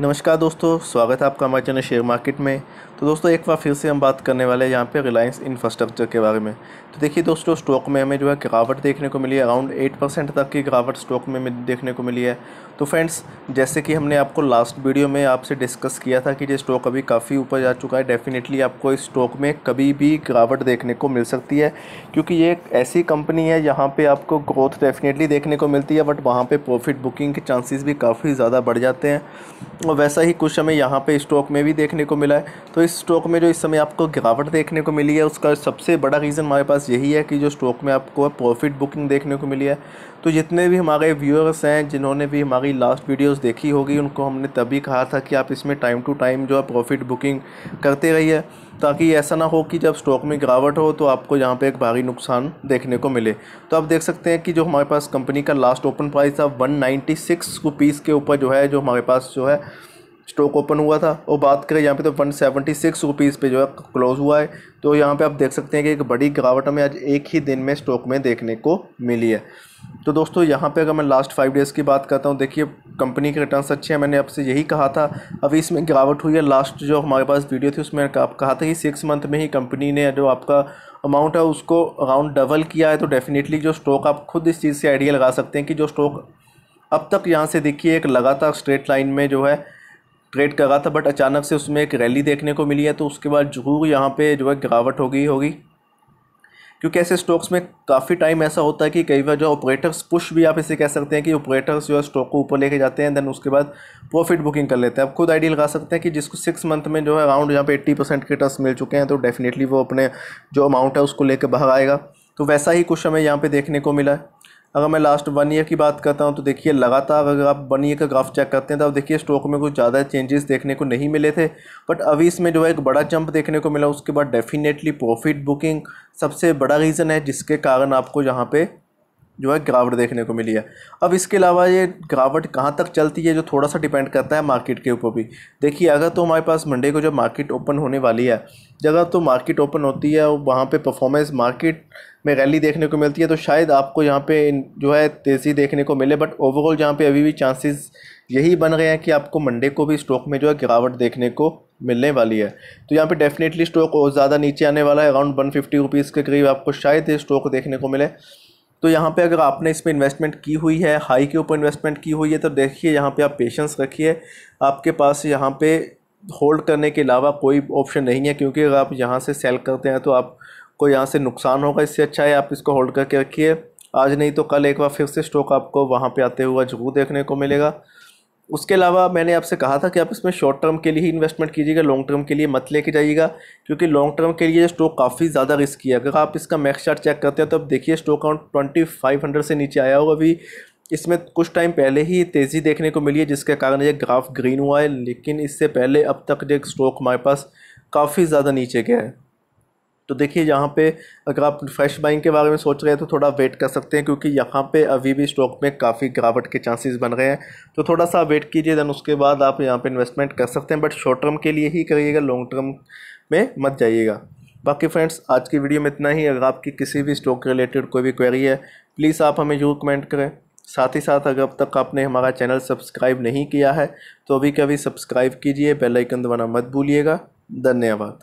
नमस्कार दोस्तों स्वागत है आपका हमारे चैनल शेयर मार्केट में तो दोस्तों एक बार फिर से हम बात करने वाले हैं यहाँ पे रिलायंस इंफ्रास्ट्रक्चर के बारे में तो देखिए दोस्तों स्टॉक में हमें जो है गिरावट देखने को मिली है अराउंड एट परसेंट तक की गिरावट स्टॉक में देखने को मिली है तो फ्रेंड्स जैसे कि हमने आपको लास्ट वीडियो में आपसे डिस्कस किया था कि ये स्टॉक अभी काफ़ी ऊपर जा चुका है डेफिनेटली आपको इस स्टॉक में कभी भी गिरावट देखने को मिल सकती है क्योंकि ये एक ऐसी कंपनी है जहाँ पर आपको ग्रोथ डेफिनेटली देखने को मिलती है बट वहाँ पर प्रॉफिट बुकिंग के चांसेज भी काफ़ी ज़्यादा बढ़ जाते हैं और वैसा ही कुछ हमें यहाँ पे स्टॉक में भी देखने को मिला है तो इस स्टॉक में जो इस समय आपको गिरावट देखने को मिली है उसका सबसे बड़ा रीज़न हमारे पास यही है कि जो स्टॉक में आपको प्रॉफिट बुकिंग देखने को मिली है तो जितने भी हमारे व्यूअर्स हैं जिन्होंने भी हमारी लास्ट वीडियोस देखी होगी उनको हमने तभी कहा था कि आप इसमें टाइम टू टाइम जो है प्रॉफिट बुकिंग करते रहिए ताकि ऐसा ना हो कि जब स्टॉक में गिरावट हो तो आपको यहाँ पे एक भारी नुकसान देखने को मिले तो आप देख सकते हैं कि जो हमारे पास कंपनी का लास्ट ओपन प्राइस था वन नाइन्टी सिक्स के ऊपर जो है जो हमारे पास जो है स्टॉक ओपन हुआ था और बात करें यहाँ पे तो वन सेवेंटी सिक्स रुपीज़ पे जो है क्लोज़ हुआ है तो यहाँ पे आप देख सकते हैं कि एक बड़ी गिरावट हमें आज एक ही दिन में स्टॉक में देखने को मिली है तो दोस्तों यहाँ पे अगर मैं लास्ट फाइव डेज़ की बात करता हूँ देखिए कंपनी के रिटर्न्स अच्छे हैं मैंने आपसे यही कहा था अभी इसमें गिरावट हुई है लास्ट जो हमारे पास वीडियो थी उसमें आप कहा था कि सिक्स मंथ में ही कंपनी ने जो आपका अमाउंट है उसको अराउंड डबल किया है तो डेफिनेटली जो स्टॉक आप खुद इस चीज़ से आइडिया लगा सकते हैं कि जो स्टॉक अब तक यहाँ से देखिए एक लगातार स्ट्रेट लाइन में जो है ट्रेड कर रहा था बट अचानक से उसमें एक रैली देखने को मिली है तो उसके बाद जरूर यहाँ पे जो है गिरावट हो गई होगी क्योंकि ऐसे स्टॉक्स में काफ़ी टाइम ऐसा होता है कि कई बार जो ऑपरेटर्स पुश भी आप इसे कह सकते हैं कि ऑपरेटर्स जो है स्टॉक को ऊपर लेके जाते हैं देन उसके बाद प्रॉफिट बुकिंग कर लेते हैं आप खुद आइडिया लगा सकते हैं कि जिसको सिक्स मंथ में जो है अराउंड यहाँ पे एट्टी परसेंट के टर्स मिल चुके हैं तो डेफिनेटली वो अपने जो अमाउंट है उसको लेकर बाहर आएगा तो वैसा ही कुछ हमें यहाँ पर देखने को मिला है अगर मैं लास्ट वन ईयर की बात करता हूँ तो देखिए लगातार अगर आप वन ईयर का ग्राफ चेक करते हैं तो आप देखिए स्टॉक में कुछ ज़्यादा चेंजेस देखने को नहीं मिले थे बट अभी इसमें जो है एक बड़ा जंप देखने को मिला उसके बाद डेफिनेटली प्रॉफिट बुकिंग सबसे बड़ा रीज़न है जिसके कारण आपको यहाँ पे जो है गिरावट देखने को मिली है अब इसके अलावा ये गिरावट कहाँ तक चलती है जो थोड़ा सा डिपेंड करता है मार्केट के ऊपर भी देखिए अगर तो हमारे पास मंडे को जब मार्केट ओपन होने वाली है जगह तो मार्केट ओपन होती है और वहाँ पे परफॉर्मेंस मार्केट में रैली देखने को मिलती है तो शायद आपको यहाँ पे जो है तेज़ी देखने को मिले बट ओवरऑल यहाँ पर अभी भी चांसेस यही बन गए हैं कि आपको मंडे को भी स्टॉक में जो है गिरावट देखने को मिलने वाली है तो यहाँ पे डेफिनेटली स्टॉक और ज़्यादा नीचे आने वाला है अराउंड वन फिफ्टी रुपीज़ के करीब आपको शायद ये स्टॉक देखने को मिले तो यहाँ पे अगर आपने इसमें इन्वेस्टमेंट की हुई है हाई के ऊपर इन्वेस्टमेंट की हुई है तो देखिए यहाँ पे आप पेशेंस रखिए आपके पास यहाँ पे होल्ड करने के अलावा कोई ऑप्शन नहीं है क्योंकि अगर आप यहाँ से सेल करते हैं तो आपको यहाँ से नुकसान होगा इससे अच्छा है आप इसको होल्ड करके रखिए आज नहीं तो कल एक बार फिर से स्टॉक आपको वहाँ पर आते हुआ जरूर देखने को मिलेगा उसके अलावा मैंने आपसे कहा था कि आप इसमें शॉर्ट टर्म के लिए ही इन्वेस्टमेंट कीजिएगा लॉन्ग टर्म के लिए मत लेके जाइएगा क्योंकि लॉन्ग टर्म के लिए स्टॉक काफ़ी ज़्यादा रिस्क है अगर आप इसका मैक्स चार्ट चेक करते हैं तो आप देखिए stock account twenty five hundred से नीचे आया होगा अभी इसमें कुछ टाइम पहले ही तेज़ी देखने को मिली है जिसके कारण ये ग्राफ ग्रीन हुआ है लेकिन इससे पहले अब तक जो स्टॉक हमारे पास काफ़ी ज़्यादा नीचे गया है तो देखिए यहाँ पे अगर आप फ्रेश बाइंग के बारे में सोच रहे हैं तो थोड़ा वेट कर सकते हैं क्योंकि यहाँ पे अभी भी स्टॉक में काफ़ी गिरावट के चांसेस बन रहे हैं तो थोड़ा सा वेट कीजिए दैन उसके बाद आप यहाँ पे इन्वेस्टमेंट कर सकते हैं बट शॉर्ट टर्म के लिए ही करिएगा लॉन्ग टर्म में मत जाइएगा बाकी फ्रेंड्स आज की वीडियो में इतना ही अगर आपकी किसी भी स्टॉक रिलेटेड कोई भी क्वेरी है प्लीज़ आप हमें जरूर कमेंट करें साथ ही साथ अगर अब तक आपने हमारा चैनल सब्सक्राइब नहीं किया है तो अभी कभी सब्सक्राइब कीजिए बेल आइकन दबाना मत भूलिएगा धन्यवाद